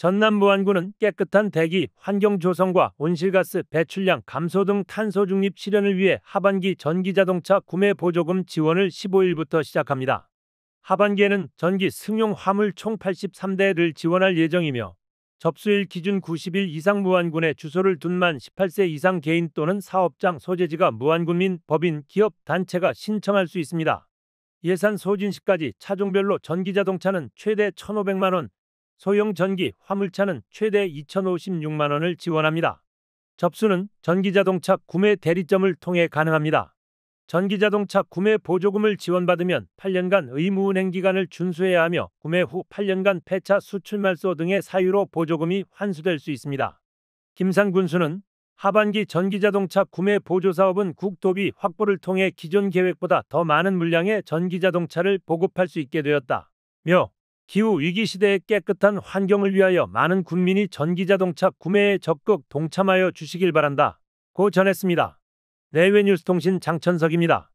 전남 무안군은 깨끗한 대기, 환경 조성과 온실가스 배출량 감소 등 탄소 중립 실현을 위해 하반기 전기자동차 구매 보조금 지원을 15일부터 시작합니다. 하반기에는 전기 승용 화물 총 83대를 지원할 예정이며 접수일 기준 90일 이상 무안군의 주소를 둔 만 18세 이상 개인 또는 사업장 소재지가 무안군민, 법인, 기업, 단체가 신청할 수 있습니다. 예산 소진 시까지 차종별로 전기자동차는 최대 1,500만 원, 소형 전기 화물차는 최대 2,056만 원을 지원합니다. 접수는 전기자동차 구매 대리점을 통해 가능합니다. 전기자동차 구매 보조금을 지원받으면 8년간 의무 운행 기간을 준수해야 하며 구매 후 8년간 폐차 수출 말소 등의 사유로 보조금이 환수될 수 있습니다. 김상 군수는 하반기 전기자동차 구매 보조 사업은 국도비 확보를 통해 기존 계획보다 더 많은 물량의 전기자동차를 보급할 수 있게 되었다. 며 기후 위기 시대의 깨끗한 환경을 위하여 많은 국민이 전기자동차 구매에 적극 동참하여 주시길 바란다. 고 전했습니다. 내외뉴스통신 장천석입니다.